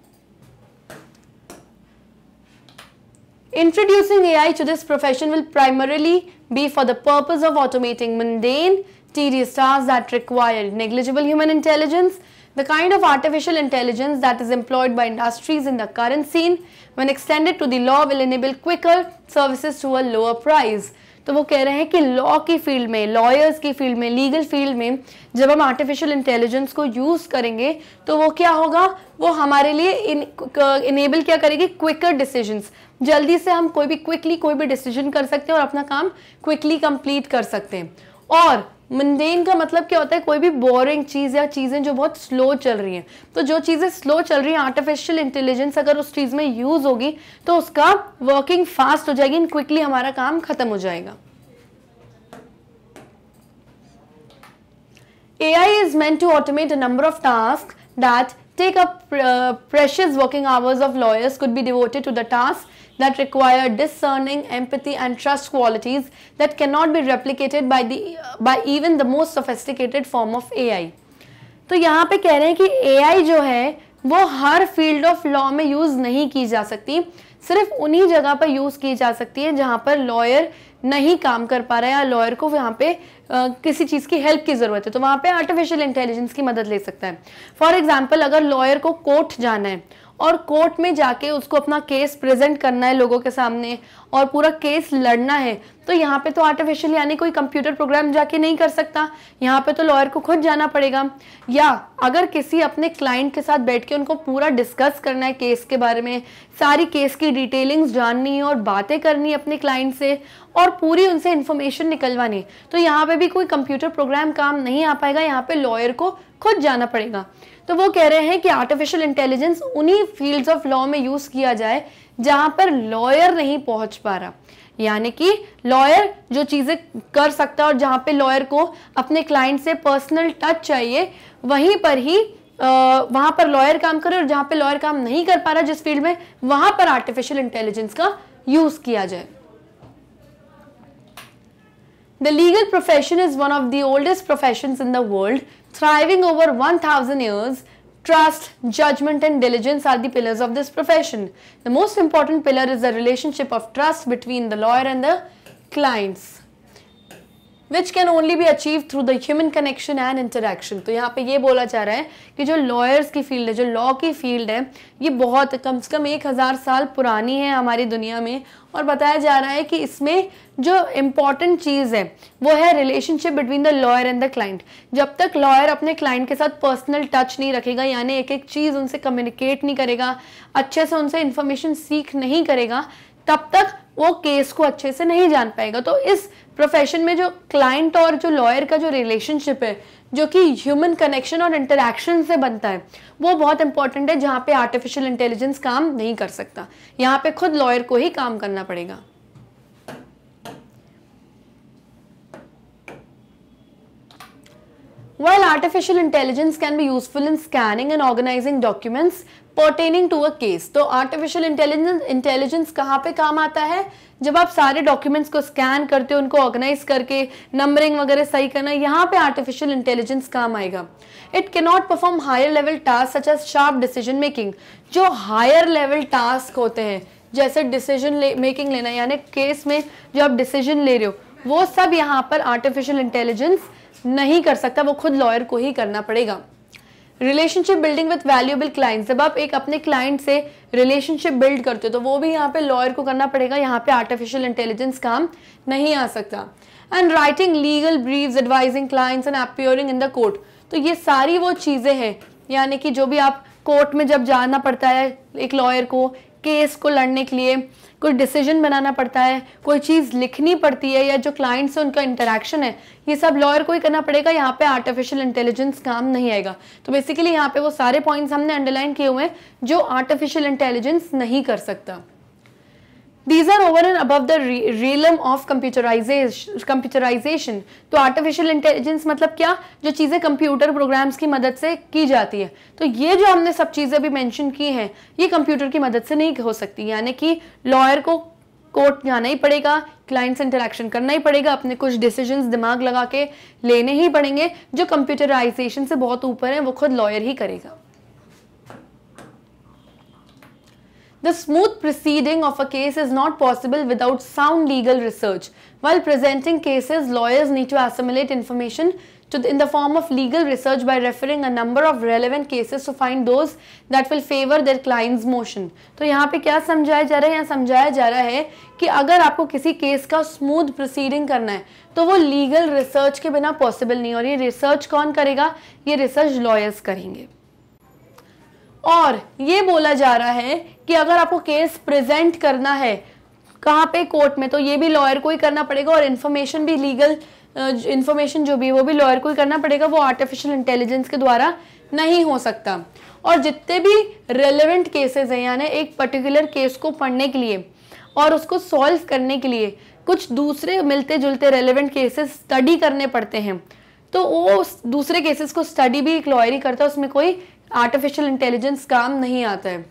Introducing AI to this profession will primarily be for the purpose of automating mundane, tedious tasks that require negligible human intelligence, the kind of artificial intelligence that is employed by industries in the current scene, when extended to the law, will enable quicker services to a lower price. तो वो कह रहे हैं कि law की field में lawyers की field में लीगल फील्ड में जब हम आर्टिफिशियल इंटेलिजेंस को यूज़ करेंगे तो वो क्या होगा वो हमारे लिए इनेबल क्या करेगी क्विकर डिसीजंस जल्दी से हम कोई भी क्विकली कोई भी डिसीजन कर सकते हैं और अपना काम क्विकली कंप्लीट कर सकते हैं और मंडेन का मतलब क्या होता है कोई भी बोरिंग चीज़ या चीज़ें जो बहुत स्लो चल रही हैं तो जो चीज़ें स्लो चल रही हैं आर्टिफिशियल इंटेलिजेंस अगर उस चीज़ में यूज़ होगी तो उसका वर्किंग फास्ट हो जाएगी एंड क्विकली हमारा काम ख़त्म हो जाएगा AI I is meant to automate a number of task that take a precious working hours of lawyers could be devoted to the task that require discerning, empathy and trust qualities that cannot be replicated by, the, by even the most sophisticated form of AI. तो यहाँ पे कह रहे हैं कि AI जो है वो हर फील्ड ऑफ लॉ में यूज़ नहीं की जा सकती सिर्फ उन्हीं जगह पर यूज़ की जा सकती है जहाँ पर लॉयर नहीं काम कर पा रहा है या लॉयर को यहाँ पे आ, किसी चीज़ की हेल्प की ज़रूरत है तो वहाँ पे आर्टिफिशियल इंटेलिजेंस की मदद ले सकता है फॉर एग्जांपल अगर लॉयर को कोर्ट जाना है और कोर्ट में जाके उसको अपना केस प्रेजेंट करना है लोगों के सामने और पूरा केस लड़ना है तो यहाँ पे तो आर्टिफिशियल यानी कोई कंप्यूटर प्रोग्राम जाके नहीं कर सकता यहाँ पे तो लॉयर को खुद जाना पड़ेगा या अगर किसी अपने क्लाइंट के साथ बैठ के उनको पूरा डिस्कस करना है केस के बारे में सारी केस की डिटेलिंग्स जाननी है और बातें करनी है अपने क्लाइंट से और पूरी उनसे इन्फॉर्मेशन निकलवानी तो यहाँ पे भी कोई कंप्यूटर प्रोग्राम काम नहीं आ पाएगा यहाँ पे लॉयर को खुद जाना पड़ेगा तो वो कह रहे हैं कि आर्टिफिशियल इंटेलिजेंस उन्हीं फील्ड्स ऑफ लॉ में यूज़ किया जाए जहां पर लॉयर नहीं पहुंच पा रहा यानी कि लॉयर जो चीज़ें कर सकता है और जहां पे लॉयर को अपने क्लाइंट से पर्सनल टच चाहिए वहीं पर ही वहां पर लॉयर काम करे और जहां पे लॉयर काम नहीं कर पा रहा जिस फील्ड में वहां पर आर्टिफिशियल इंटेलिजेंस का यूज़ किया जाए The legal profession is one of the oldest professions in the world thriving over 1000 years, trust, judgment and diligence are the pillars of this profession. The most important pillar is the relationship of trust between the lawyer and the clients which can only be achieved through the human connection and interaction. तो यहाँ पे ये बोला जा रहा है कि जो lawyers की field है जो law की field है ये बहुत कम से कम एक हज़ार साल पुरानी है हमारी दुनिया में और बताया जा रहा है कि इसमें जो इम्पॉर्टेंट चीज़ है वो है relationship between the lawyer and the client जब तक लॉयर अपने क्लाइंट के साथ पर्सनल टच नहीं रखेगा यानी एक एक चीज़ उनसे कम्युनिकेट नहीं करेगा अच्छे से उनसे इन्फॉर्मेशन सीख नहीं करेगा तब तक वो केस को अच्छे से नहीं जान पाएगा तो इस प्रोफेशन में जो क्लाइंट और जो लॉयर का जो रिलेशनशिप है जो कि ह्यूमन कनेक्शन और इंटरेक्शन से बनता है वो बहुत इंपॉर्टेंट है जहाँ पे आर्टिफिशियल इंटेलिजेंस काम नहीं कर सकता यहाँ पे खुद लॉयर को ही काम करना पड़ेगा While artificial intelligence can be useful in scanning and organizing documents pertaining to a case, तो artificial intelligence intelligence कहाँ पे काम आता है जब आप सारे documents को scan करते हो उनको organize करके numbering वगैरह सही करना यहाँ पे artificial intelligence काम आएगा It cannot perform higher level tasks such as sharp decision making जो higher level task होते हैं जैसे decision making लेना यानी केस में जो आप decision ले रहे हो वो सब यहाँ पर artificial intelligence नहीं कर सकता वो खुद लॉयर को ही करना पड़ेगा relationship building with valuable client जब आप एक अपने क्लाइंट से रिलेशनशिप बिल्ड करते हो तो वो भी यहाँ पे लॉयर को करना पड़ेगा यहाँ पे आर्टिफिशियल इंटेलिजेंस काम नहीं आ सकता and writing legal brief advising clients and appearing in the court तो ये सारी वो चीज़ें हैं यानी कि जो भी आप कोर्ट में जब जाना पड़ता है एक लॉयर को केस को लड़ने के लिए कोई डिसीजन बनाना पड़ता है कोई चीज़ लिखनी पड़ती है या जो क्लाइंट्स से उनका इंटरेक्शन है ये सब लॉयर को ही करना पड़ेगा यहाँ पे आर्टिफिशियल इंटेलिजेंस काम नहीं आएगा तो बेसिकली यहाँ पे वो सारे पॉइंट्स हमने अंडरलाइन किए हुए हैं जो आर्टिफिशियल इंटेलिजेंस नहीं कर सकता these are over and above the realm of computerization computerization तो artificial intelligence मतलब क्या जो चीज़ें computer programs की मदद से की जाती है तो ये जो हमने सब चीज़ें अभी mention की हैं ये computer की मदद से नहीं हो सकती यानी कि lawyer को कोर्ट जाना ही पड़ेगा क्लाइंट से इंटरेक्शन करना ही पड़ेगा अपने कुछ डिसीजंस दिमाग लगा के लेने ही पड़ेंगे जो कंप्यूटराइजेशन से बहुत ऊपर है वो खुद लॉयर ही करेगा The smooth proceeding of a case is not possible without sound legal research. While presenting cases, lawyers need to assimilate information to the, in the form of legal research by referring a number of relevant cases to find those that will favor their client's motion. तो यहाँ पे क्या समझाया जा रहा है यहाँ समझाया जा रहा है कि अगर आपको किसी केस का स्मूथ प्रोसीडिंग करना है तो वो लीगल रिसर्च के बिना पॉसिबल नहीं और ये रिसर्च कौन करेगा ये रिसर्च लॉयर्स करेंगे और ये बोला जा रहा है कि अगर आपको केस प्रेजेंट करना है कहाँ पे कोर्ट में तो ये भी लॉयर को ही करना पड़ेगा और इन्फॉर्मेशन भी लीगल इन्फॉर्मेशन जो भी वो भी लॉयर को ही करना पड़ेगा वो आर्टिफिशियल इंटेलिजेंस के द्वारा नहीं हो सकता और जितने भी रेलिवेंट केसेस हैं यानी एक पर्टिकुलर केस को पढ़ने के लिए और उसको सॉल्व करने के लिए कुछ दूसरे मिलते जुलते रेलिवेंट केसेस स्टडी करने पड़ते हैं तो वो दूसरे केसेस को स्टडी भी एक लॉयर ही करता है उसमें कोई आर्टिफिशियल इंटेलिजेंस काम नहीं आता है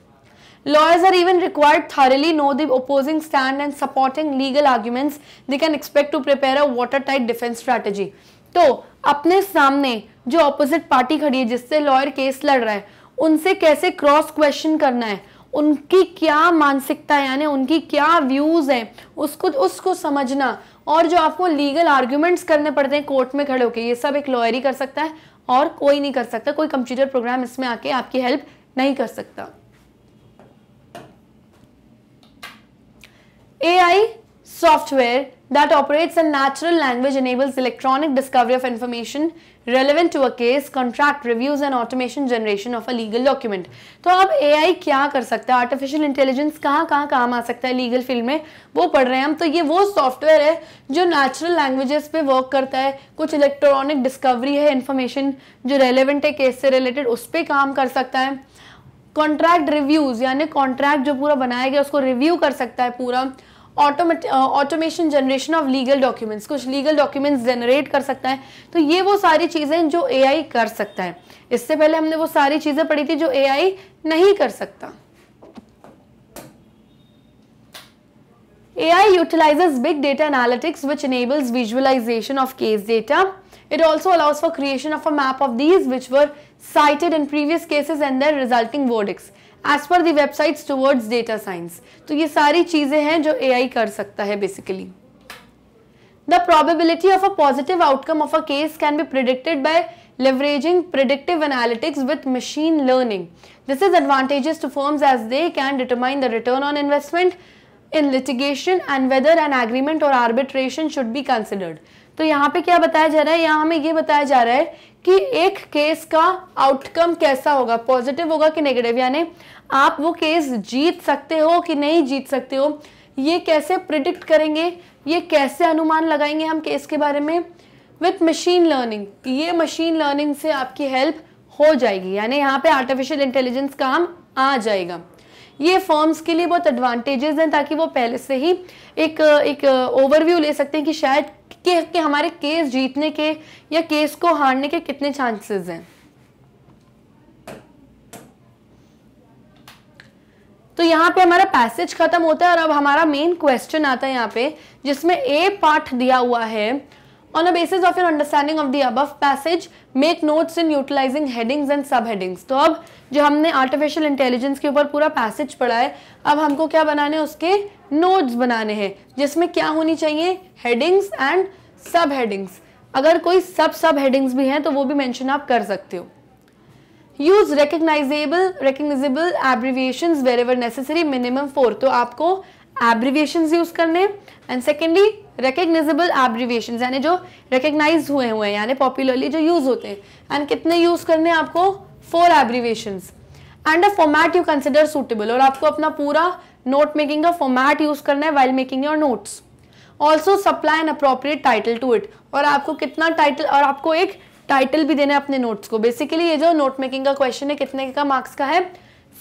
lawyers are even required required know the opposing stand and supporting legal arguments they can expect to prepare a watertight defence strategy तो अपने सामने जो ऑपोजिट पार्टी खड़ी है जिससे लॉयर केस लड़ रहा है उनसे कैसे क्रॉस क्वेश्चन करना है उनकी क्या मानसिकता यानी उनकी क्या व्यूज़ है उसको उसको समझना और जो आपको लीगल आर्ग्यूमेंट्स करने पड़ते हैं कोर्ट में खड़े होकर ये सब एक लॉयर ही कर सकता है और कोई नहीं कर सकता कोई कंप्यूटर प्रोग्राम इसमें आके आपकी हेल्प नहीं कर सकता A I software that operates a natural language enables electronic discovery of information relevant to a case contract reviews and automation generation of a legal document तो अब ए आई क्या कर सकता है आर्टिफिशियल इंटेलिजेंस कहाँ कहाँ काम आ सकता है लीगल फील्ड में वो पढ़ रहे हैं हम तो ये वो सॉफ्टवेयर है जो नेचुरल लैंग्वेजेस पे वर्क करता है कुछ इलेक्ट्रॉनिक डिस्कवरी है इन्फॉर्मेशन जो रेलिवेंट है केस से रिलेटेड उस पर काम कर सकता है कॉन्ट्रैक्ट रिव्यूज यानी कॉन्ट्रैक्ट जो पूरा बनाया गया उसको रिव्यू कर सकता है पूरा automation generation of legal documents कुछ लीगल डॉक्यूमेंट्स जनरेट कर सकता है तो ये वो सारी चीज़ें जो एआई कर सकता है इससे पहले हमने वो सारी चीज़ें पढ़ी थी जो एआई नहीं कर सकता AI utilizes big data analytics which enables visualization of case data. It also allows for creation of a map of these which were cited in previous cases and their resulting verdicts. As per the websites towards data science तो ये सारी चीजें हैं जो AI कर सकता है basically the probability of a positive outcome of a case can be predicted by leveraging predictive analytics with machine learning this is advantages to firms as they can determine the return on investment in litigation and whether an agreement और arbitration should be considered तो यहाँ पे क्या बताया जा रहा है यहाँ हमें ये बताया जा रहा है कि एक केस का आउटकम कैसा होगा पॉजिटिव होगा कि नेगेटिव यानी आप वो केस जीत सकते हो कि नहीं जीत सकते हो ये कैसे प्रिडिक्ट करेंगे ये कैसे अनुमान लगाएंगे हम केस के बारे में विथ मशीन लर्निंग ये मशीन लर्निंग से आपकी हेल्प हो जाएगी यानी यहाँ पे आर्टिफिशियल इंटेलिजेंस काम आ जाएगा ये फॉर्म्स के लिए बहुत एडवांटेजेस हैं ताकि वो पहले से ही एक एक ओवरव्यू ले सकते हैं कि शायद कि, कि हमारे केस जीतने के या केस को हारने के कितने चांसेस हैं तो यहाँ पे हमारा पैसेज खत्म होता है और अब हमारा मेन क्वेश्चन आता है यहाँ पे जिसमें ए पार्ट दिया हुआ है On a basis of your understanding of the above passage, make notes in utilizing headings and subheadings. तो अब जो हमने artificial intelligence के ऊपर पूरा passage पढ़ा है अब हमको क्या बनाने हैं उसके notes बनाने हैं जिसमें क्या होनी चाहिए headings and subheadings. अगर कोई सब सब हेडिंग्स भी हैं तो वो भी मेंशन आप कर सकते हो use recognisable recognisable abbreviation wherever necessary minimum four तो आपको एब्रीविएशन यूज करने एंड सेकेंडली रिकग्नाइजेबल एब्रीविएशन यानी जो रिकग्नाइज हुए हुए हैं यानी पॉपुलरली जो यूज होते हैं एंड कितने यूज करने हैं आपको four abbreviation and a format you consider suitable और आपको अपना पूरा नोट मेकिंग का फॉर्मेट यूज करना है while making your notes also supply an appropriate title to it और आपको कितना टाइटल और आपको एक टाइटल भी देना है अपने नोट्स को बेसिकली ये जो नोट मेकिंग का क्वेश्चन है कितने का मार्क्स का है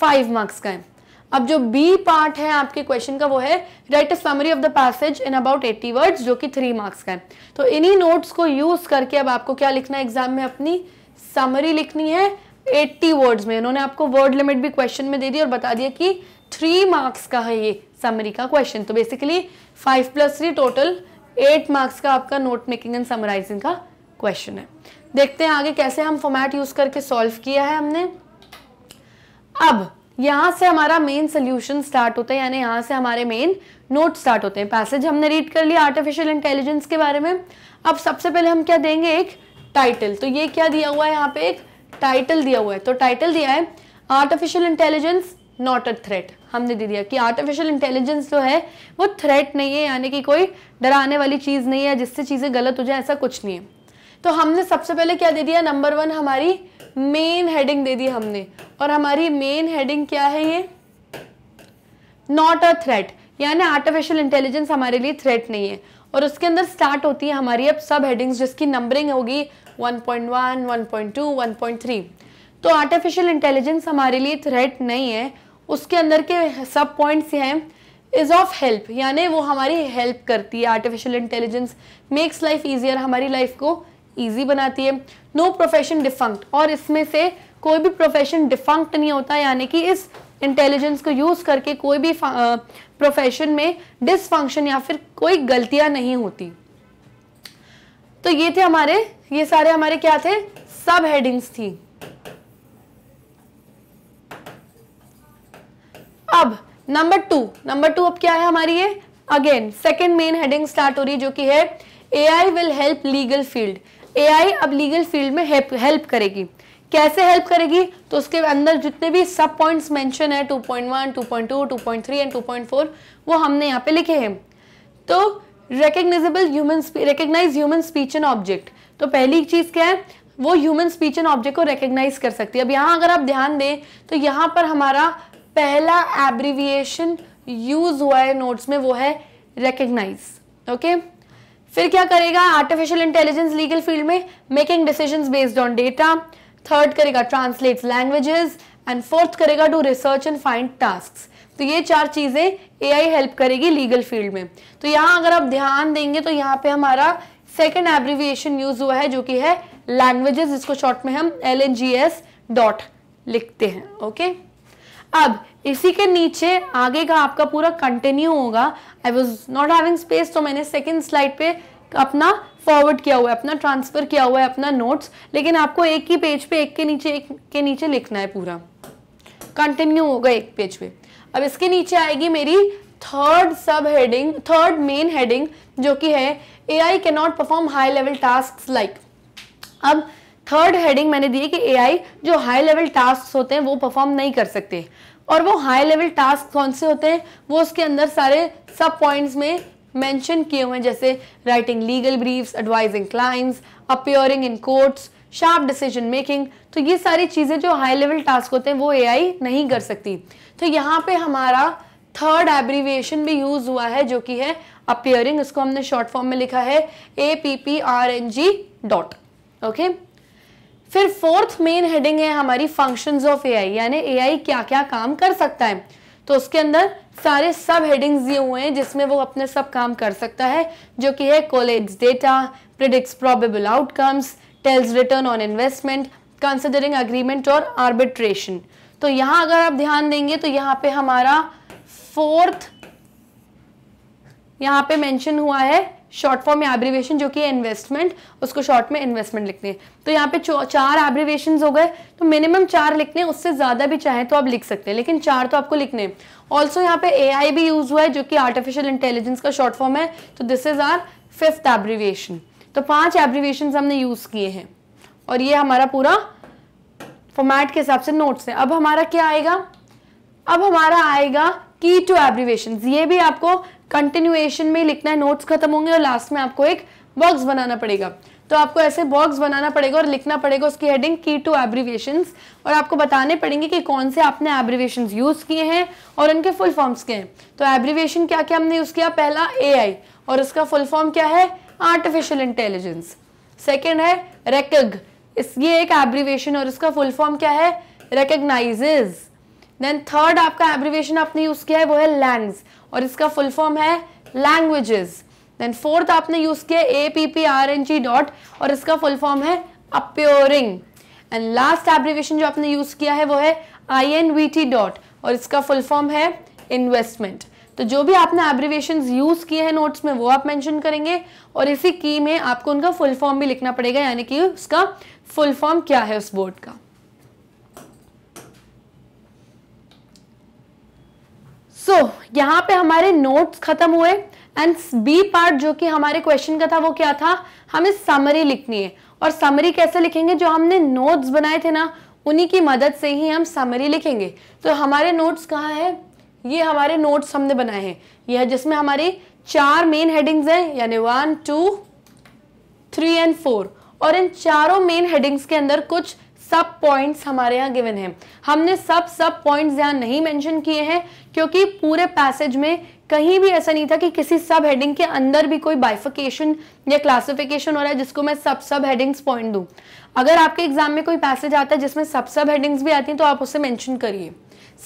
फाइव मार्क्स का है अब जो बी पार्ट है आपके क्वेश्चन का वो है right a summary of the passage in about eighty words जो कि थ्री मार्क्स का है तो इन्हीं नोट्स को यूज करके अब आपको क्या लिखना है एग्जाम में अपनी समरी लिखनी है एट्टी वर्ड्स में इन्होंने आपको वर्ड लिमिट भी क्वेश्चन में दे दी और बता दिया कि थ्री मार्क्स का है ये समरी का क्वेश्चन तो basically five plus three total eight marks का आपका नोट मेकिंग एंड समराइजिंग का क्वेश्चन है देखते हैं आगे कैसे हम फॉर्मेट यूज करके सॉल्व किया है हमने अब यहाँ से हमारा मेन सोल्यूशन स्टार्ट होता है यानी यहाँ से हमारे मेन नोट स्टार्ट होते हैं पैसेज हमने रीड कर लिया आर्टिफिशियल इंटेलिजेंस के बारे में अब सबसे पहले हम क्या देंगे एक टाइटल तो ये क्या दिया हुआ है यहाँ पे एक टाइटल दिया हुआ है तो टाइटल दिया है artificial intelligence not a threat हमने दे दिया कि आर्टिफिशियल इंटेलिजेंस जो है वो थ्रेट नहीं है यानी कि कोई डराने वाली चीज़ नहीं है जिससे चीज़ें गलत हो जाए ऐसा कुछ नहीं है तो हमने सबसे पहले क्या दे दिया नंबर वन हमारी मेन हेडिंग दे दी हमने और हमारी मेन हेडिंग क्या है ये नॉट अ थ्रेट यानी आर्टिफिशियल इंटेलिजेंस हमारे लिए थ्रेट नहीं है और उसके अंदर स्टार्ट होती है हमारी अब सब हेडिंग्स जिसकी नंबरिंग होगी 1.1, 1.2, 1.3 तो आर्टिफिशियल इंटेलिजेंस हमारे लिए थ्रेट नहीं है उसके अंदर के सब पॉइंट्स हैं इज़ ऑफ हेल्प यानी वो हमारी हेल्प करती है artificial intelligence makes life easier हमारी लाइफ को इजी बनाती है नो प्रोफेशन डिफंक्ट और इसमें से कोई भी प्रोफेशन डिफंक्ट नहीं होता यानी कि इस इंटेलिजेंस को यूज़ करके कोई भी प्रोफेशन में डिसफंक्शन या फिर कोई गलतियां नहीं होती तो ये थे हमारे ये सारे हमारे क्या थे सब हेडिंग्स थी अब नंबर टू नंबर टू अब क्या है हमारी ये again second main heading start हो रही है जो कि है A I will help legal field AI अब लीगल फील्ड में हेल्प करेगी कैसे हेल्प करेगी तो उसके अंदर जितने भी सब पॉइंट्स मेंशन है 2.1, 2.2, 2.3 एंड 2.4 वो हमने यहाँ पे लिखे हैं तो recognisable human recognise human speech and object तो पहली चीज़ क्या है वो ह्यूमन स्पीच एंड ऑब्जेक्ट को रिकग्नाइज कर सकती है अब यहाँ अगर आप ध्यान दें तो यहाँ पर हमारा पहला एब्रीविएशन यूज हुआ है नोट्स में वो है रिकग्नाइज ओके okay? फिर क्या करेगा आर्टिफिशियल इंटेलिजेंस लीगल फील्ड में making decision based on data third करेगा ट्रांसलेट लैंग्वेजेस एंड फोर्थ करेगा to research and find task तो ये चार चीज़ें ए हेल्प करेगी लीगल फील्ड में तो यहाँ अगर आप ध्यान देंगे तो यहाँ पे हमारा सेकेंड एब्रीविएशन यूज हुआ है जो कि है लैंग्वेजेस जिसको शॉर्ट में हम एल डॉट लिखते हैं ओके अब इसी के नीचे आगे का आपका पूरा कंटिन्यू होगा I was not having space तो मैंने सेकेंड स्लाइड पे अपना फॉरवर्ड किया हुआ है अपना ट्रांसफ़र किया हुआ है अपना नोट्स लेकिन आपको एक ही पेज पे एक के नीचे एक के नीचे लिखना है पूरा कंटिन्यू होगा एक पेज पे अब इसके नीचे आएगी मेरी थर्ड सब हेडिंग थर्ड मेन हेडिंग जो कि है A I cannot perform high level task like अब थर्ड हेडिंग मैंने दी है कि ए आई जो हाई लेवल टास्क होते हैं वो परफॉर्म नहीं कर सकते और वो हाई लेवल टास्क कौन से होते हैं वो उसके अंदर सारे सब पॉइंट्स में मेंशन किए हुए हैं जैसे writing legal briefs advising clients appearing in courts sharp decision making तो ये सारी चीज़ें जो हाई लेवल टास्क होते हैं वो एआई नहीं कर सकती तो यहाँ पे हमारा थर्ड एब्रीविएशन भी यूज़ हुआ है जो कि है अपियरिंग इसको हमने शॉर्ट फॉर्म में लिखा है A P P R N G dot okay फिर फोर्थ मेन हेडिंग है हमारी फंक्शंस ऑफ एआई यानी एआई क्या क्या काम कर सकता है तो उसके अंदर सारे सब हेडिंग्स दिए हुए हैं जिसमें वो अपने सब काम कर सकता है जो कि है collate data predicts probable outcomes tells return on investment considering agreement और आर्बिट्रेशन तो यहाँ अगर आप ध्यान देंगे तो यहाँ पे हमारा फोर्थ यहाँ पे मेंशन हुआ है शॉर्ट फॉर्म में एब्रीवेशन जो कि इन्वेस्टमेंट उसको शॉर्ट में इन्वेस्टमेंट लिखते हैं तो यहाँ पे चार एब्रीवेशन हो गए तो मिनिमम चार लिखने हैं उससे ज़्यादा भी चाहे तो आप लिख सकते हैं लेकिन चार तो आपको लिखने ऑल्सो यहाँ पे ए भी यूज़ हुआ है जो कि आर्टिफिशियल इंटेलिजेंस का शॉर्ट फॉर्म है तो this is our fifth abbreviation तो पांच एब्रीवेशन हमने यूज़ किए हैं और ये हमारा पूरा फॉर्मेट के हिसाब से नोट्स है अब हमारा क्या आएगा अब हमारा आएगा की टू एब्रीवेशन ये भी आपको कंटिन्यूएशन में लिखना है नोट्स खत्म होंगे और लास्ट में आपको एक बॉक्स बनाना पड़ेगा तो आपको ऐसे बॉक्स बनाना पड़ेगा और लिखना पड़ेगा उसकी हेडिंग की टू एब्रीवेशन और आपको बताने पड़ेंगे कि कौन से आपने एब्रीवेशन यूज किए हैं और उनके फुल फॉर्म्स क्या हैं तो एब्रीवेशन क्या क्या हमने यूज किया पहला ए और उसका फुल फॉर्म क्या है आर्टिफिशियल इंटेलिजेंस सेकेंड है रेकग इस ये एक एब्रीवेशन और इसका फुल फॉर्म क्या है रेकग्नाइजेज देन थर्ड आपका एब्रिवेशन आपने यूज किया है वो है लैंग्स और इसका फुल फॉर्म है लैंग्वेजेस देन फोर्थ आपने यूज किया A P P R N G dot और इसका फुल फॉर्म है अप्योरिंग एंड लास्ट एब्रिवेशन जो आपने यूज किया है वो है I N V T dot और इसका फुल फॉर्म है इन्वेस्टमेंट तो जो भी आपने एब्रिवेशन यूज किए हैं नोट्स में वो आप मेंशन करेंगे और इसी की में आपको उनका फुल फॉर्म भी लिखना पड़ेगा यानी कि उसका फुल फॉर्म क्या है उस बोर्ड का सो so, यहाँ पे हमारे नोट्स खत्म हुए एंड बी पार्ट जो कि हमारे क्वेश्चन का था वो क्या था हमें समरी लिखनी है और समरी कैसे लिखेंगे जो हमने नोट्स बनाए थे ना उन्हीं की मदद से ही हम समरी लिखेंगे तो हमारे नोट्स कहाँ है ये हमारे नोट्स हमने बनाए हैं यह जिसमें हमारी चार मेन हेडिंग्स हैं यानी one two three and four और इन चारों मेन हेडिंग्स के अंदर कुछ सब पॉइंट्स हमारे यहाँ गिवन हैं हमने सब सब पॉइंट्स यहाँ नहीं मेंशन किए हैं क्योंकि पूरे पैसेज में कहीं भी ऐसा नहीं था कि किसी सब हेडिंग के अंदर भी कोई बाइफिकेशन या क्लासिफिकेशन हो रहा है जिसको मैं सब सब हेडिंग्स पॉइंट दूँ अगर आपके एग्जाम में कोई पैसेज आता है जिसमें सब सब हेडिंग्स भी आती हैं तो आप उसे मैंशन करिए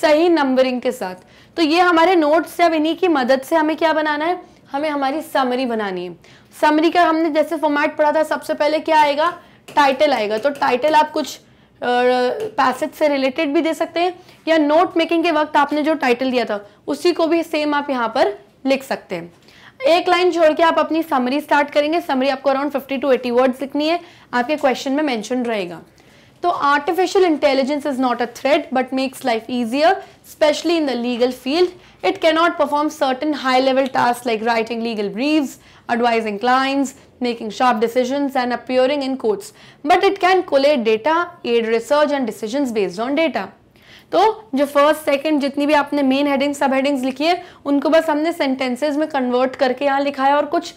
सही नंबरिंग के साथ तो ये हमारे नोट्स या इन्हीं की मदद से हमें क्या बनाना है हमें हमारी समरी बनानी है समरी का हमने जैसे फॉर्मेट पढ़ा था सबसे पहले क्या आएगा टाइटल आएगा तो टाइटल आप कुछ पैसेज से रिलेटेड भी दे सकते हैं या नोट मेकिंग के वक्त आपने जो टाइटल दिया था उसी को भी सेम आप यहाँ पर लिख सकते हैं एक लाइन छोड़ के आप अपनी समरी स्टार्ट करेंगे समरी आपको अराउंड 50 टू 80 वर्ड्स लिखनी है आपके क्वेश्चन में मेंशन रहेगा तो artificial intelligence is not a threat but makes life easier especially in the legal field it cannot perform certain high level task like writing legal briefs advising clients making sharp decisions and appearing in courts, but it can collate data, aid research and decisions based on data. तो जो first second जितनी भी आपने main heading सब headings लिखी है उनको बस हमने सेंटेंसेस में कन्वर्ट करके यहाँ लिखा है और कुछ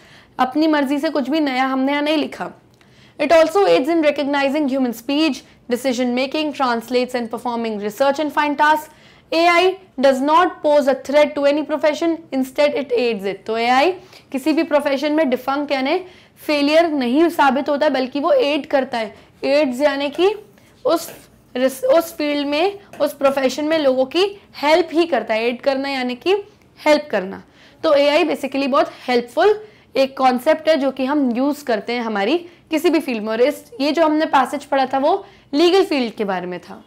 अपनी मर्जी से कुछ भी नया हमने यहाँ नहीं लिखा It also aids in recognizing human speech, decision making, translates and performing research and find tasks. AI does not pose a threat to any profession, instead it aids it. तो AI किसी भी profession में defunct यानी failure नहीं साबित होता बल्कि वो एड करता है एड्स यानी कि उस उस फील्ड में उस प्रोफेशन में लोगों की हेल्प ही करता है एड करना यानी कि हेल्प करना तो एआई बेसिकली बहुत हेल्पफुल एक कॉन्सेप्ट है जो कि हम यूज़ करते हैं हमारी किसी भी फील्ड में और इस ये जो हमने पैसेज पढ़ा था वो लीगल फील्ड के बारे में था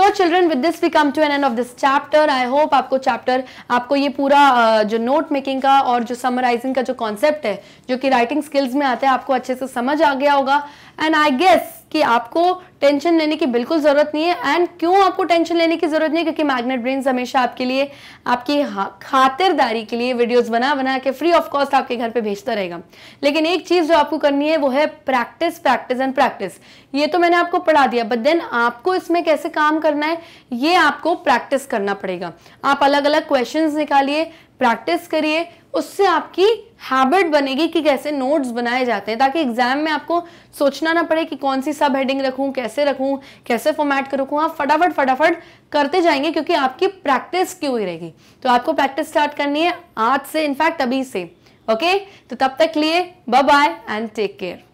so children with this we come to an end of this chapter I hope आपको चैप्टर आपको ये पूरा जो नोट मेकिंग का और जो समराइजिंग का जो कॉन्सेप्ट है जो कि राइटिंग स्किल्स में आता है आपको अच्छे से समझ आ गया होगा एंड आई गेस कि आपको टेंशन लेने की बिल्कुल ज़रूरत नहीं है एंड क्यों आपको टेंशन लेने की ज़रूरत नहीं है क्योंकि मैग्नेट ब्रेन हमेशा आपके लिए आपकी खातिरदारी के लिए वीडियोस बना बना के फ्री ऑफ कॉस्ट आपके घर पे भेजता रहेगा लेकिन एक चीज़ जो आपको करनी है वो है प्रैक्टिस प्रैक्टिस एंड प्रैक्टिस ये तो मैंने आपको पढ़ा दिया बट देन आपको इसमें कैसे काम करना है ये आपको प्रैक्टिस करना पड़ेगा आप अलग अलग क्वेश्चन निकालिए प्रैक्टिस करिए उससे आपकी हैबिट बनेगी कि कैसे नोट्स बनाए जाते हैं ताकि एग्जाम में आपको सोचना ना पड़े कि कौन सी सब हेडिंग रखूं कैसे रखूं कैसे फॉर्मेट रखूं आप फटाफट फटाफट करते जाएंगे क्योंकि आपकी प्रैक्टिस क्यों ही रहेगी तो आपको प्रैक्टिस स्टार्ट करनी है आज से इनफैक्ट अभी से ओके तो तब तक लिए बाय एंड टेक केयर